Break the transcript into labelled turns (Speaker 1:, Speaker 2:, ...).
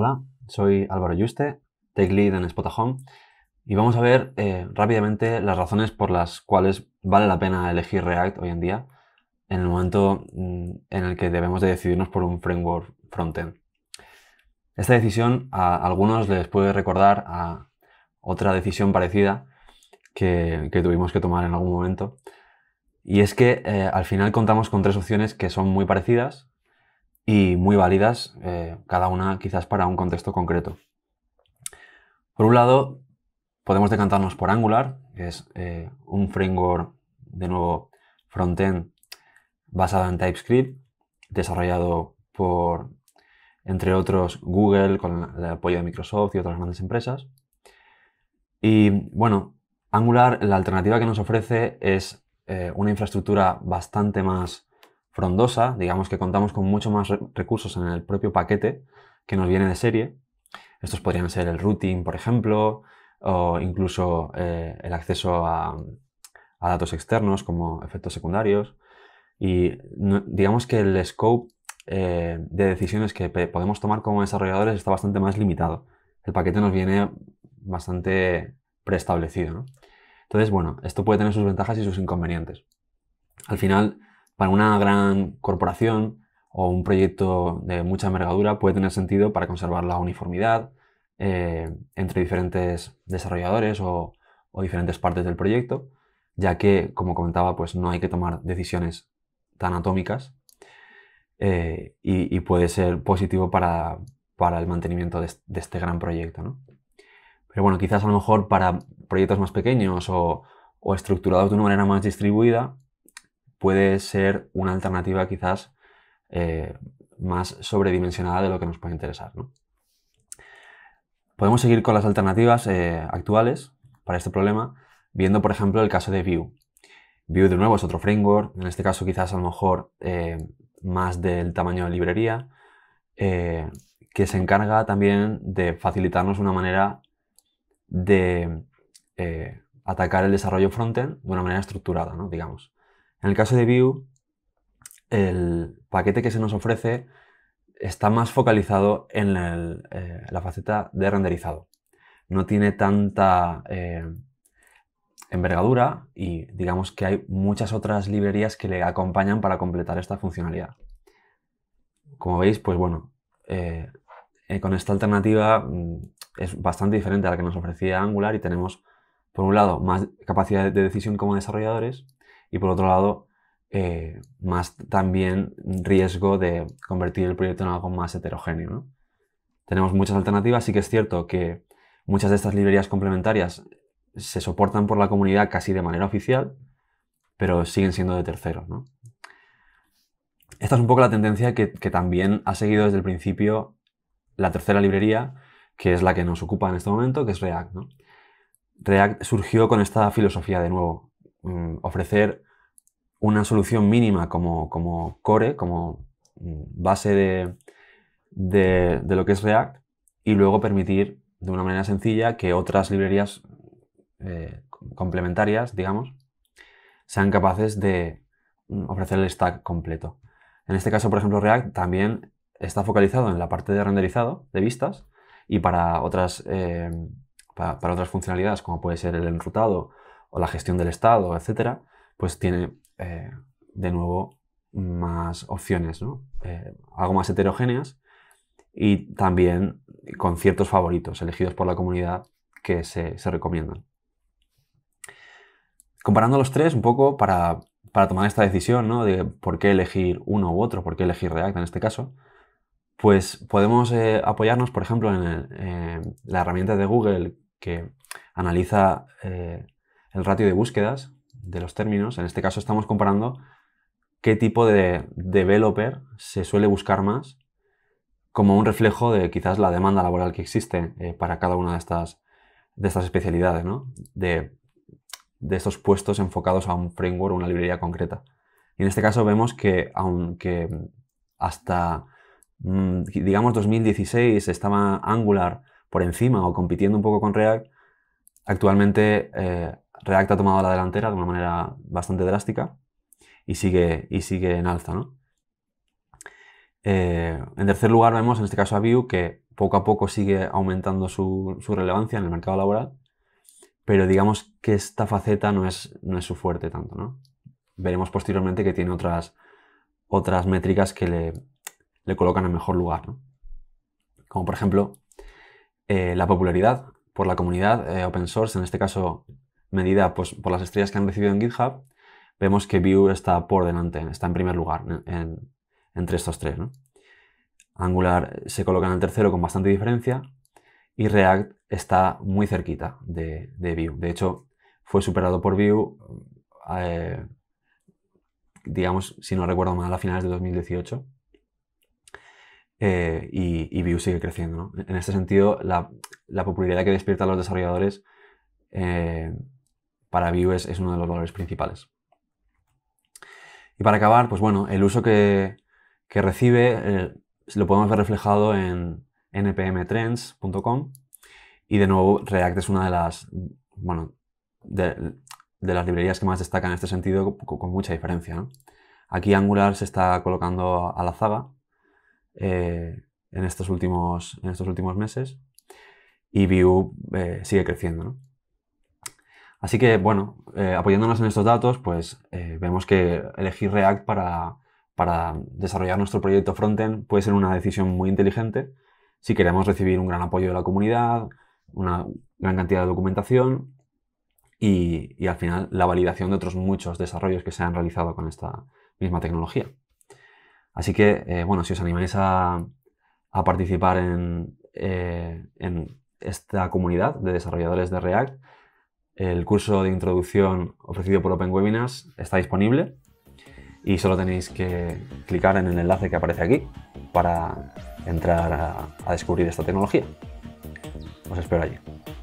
Speaker 1: Hola, soy Álvaro Yuste, Tech Lead en Spotahome, y vamos a ver eh, rápidamente las razones por las cuales vale la pena elegir React hoy en día en el momento mm, en el que debemos de decidirnos por un framework frontend. Esta decisión a algunos les puede recordar a otra decisión parecida que, tuvimos que tomar en algún momento, y es que eh, al final contamos con tres opciones que son muy parecidas, y muy válidas, eh, cada una quizás para un contexto concreto. Por un lado, podemos decantarnos por Angular, que es eh, un framework de nuevo frontend basado en TypeScript, desarrollado por, entre otros, Google, con el apoyo de Microsoft y otras grandes empresas. Y bueno, Angular, la alternativa que nos ofrece es eh, una infraestructura bastante más frondosa, digamos que contamos con mucho más recursos en el propio paquete que nos viene de serie. Estos podrían ser el routing, por ejemplo, o incluso eh, el acceso a, datos externos como efectos secundarios. Y digamos que el scope eh, de decisiones que podemos tomar como desarrolladores está bastante más limitado. El paquete nos viene bastante preestablecido. Entonces, bueno, esto puede tener sus ventajas y sus inconvenientes. Al final, para una gran corporación o un proyecto de mucha envergadura puede tener sentido para conservar la uniformidad eh, entre diferentes desarrolladores o, diferentes partes del proyecto, ya que, como comentaba, pues no hay que tomar decisiones tan atómicas eh, y, puede ser positivo para, para el mantenimiento de, este gran proyecto. Pero bueno, quizás a lo mejor para proyectos más pequeños o estructurados de una manera más distribuida, puede ser una alternativa quizás eh, más sobredimensionada de lo que nos puede interesar. Podemos seguir con las alternativas eh, actuales para este problema, viendo por ejemplo el caso de Vue. Vue de nuevo es otro framework, en este caso quizás a lo mejor eh, más del tamaño de librería, que se encarga también de facilitarnos una manera de atacar el desarrollo frontend de una manera estructurada, ¿no? digamos. En el caso de Vue, el paquete que se nos ofrece está más focalizado en eh, la faceta de renderizado. No tiene tanta eh, envergadura y digamos que hay muchas otras librerías que le acompañan para completar esta funcionalidad. Como veis, pues bueno, eh, con esta alternativa mm, es bastante diferente a la que nos ofrecía Angular y tenemos, por un lado, más capacidad de decisión como desarrolladores y por otro lado, eh, más también riesgo de convertir el proyecto en algo más heterogéneo. Tenemos muchas alternativas, sí que es cierto que muchas de estas librerías complementarias se soportan por la comunidad casi de manera oficial, pero siguen siendo de terceros. Esta es un poco la tendencia que, también ha seguido desde el principio la tercera librería, que es la que nos ocupa en este momento, que es React. React surgió con esta filosofía de nuevo, Mm, ofrecer una solución mínima como, core, como mm, base de, de, lo que es React, y luego permitir de una manera sencilla que otras librerías eh, complementarias, digamos, sean capaces de mm, ofrecer el stack completo. En este caso, por ejemplo, React también está focalizado en la parte de renderizado de vistas y para otras, eh, para, otras funcionalidades como puede ser el enrutado o la gestión del Estado, etcétera, pues tiene eh, de nuevo más opciones, eh, algo más heterogéneas y también con ciertos favoritos elegidos por la comunidad que se, recomiendan. Comparando los tres un poco para, tomar esta decisión de por qué elegir uno u otro, por qué elegir React en este caso, pues podemos eh, apoyarnos, por ejemplo, en la herramienta de Google que analiza el ratio de búsquedas de los términos. En este caso estamos comparando qué tipo de developer se suele buscar más como un reflejo de quizás la demanda laboral que existe eh, para cada una de estas, de estas especialidades, de, estos puestos enfocados a un framework o una librería concreta. Y en este caso vemos que aunque hasta, mm, digamos, 2016 estaba Angular por encima o compitiendo un poco con React, actualmente eh, React ha tomado la delantera de una manera bastante drástica y sigue, y sigue en alza. Eh, en tercer lugar vemos en este caso a Vue que poco a poco sigue aumentando su, relevancia en el mercado laboral, pero digamos que esta faceta no es, no es su fuerte tanto. Veremos posteriormente que tiene otras, otras métricas que le, colocan en mejor lugar. Como por ejemplo eh, la popularidad por la comunidad eh, open source, en este caso medida pues, por las estrellas que han recibido en GitHub, vemos que Vue está por delante, está en primer lugar entre estos tres. Angular se coloca en el tercero con bastante diferencia y React está muy cerquita de, Vue. De hecho, fue superado por Vue, eh, digamos, si no recuerdo mal, a finales de 2018. Eh, y, y, Vue sigue creciendo. En este sentido, la, popularidad que despierta a los desarrolladores eh, para Vue es, uno de los valores principales. Y para acabar, pues bueno, el uso que, recibe eh, lo podemos ver reflejado en npmtrends.com y de nuevo React es una de las, bueno, de, las librerías que más destacan en este sentido con, mucha diferencia. Aquí Angular se está colocando a la zaga eh, en, estos últimos, en estos últimos meses y Vue eh, sigue creciendo. ¿no? Así que, bueno, eh, apoyándonos en estos datos, pues eh, vemos que elegir React para, desarrollar nuestro proyecto frontend puede ser una decisión muy inteligente si queremos recibir un gran apoyo de la comunidad, una gran cantidad de documentación y, al final la validación de otros muchos desarrollos que se han realizado con esta misma tecnología. Así que, eh, bueno, si os animáis a, participar en esta comunidad de desarrolladores de React, el curso de introducción ofrecido por Open Webinars está disponible y solo tenéis que clicar en el enlace que aparece aquí para entrar a, a descubrir esta tecnología. Os espero allí.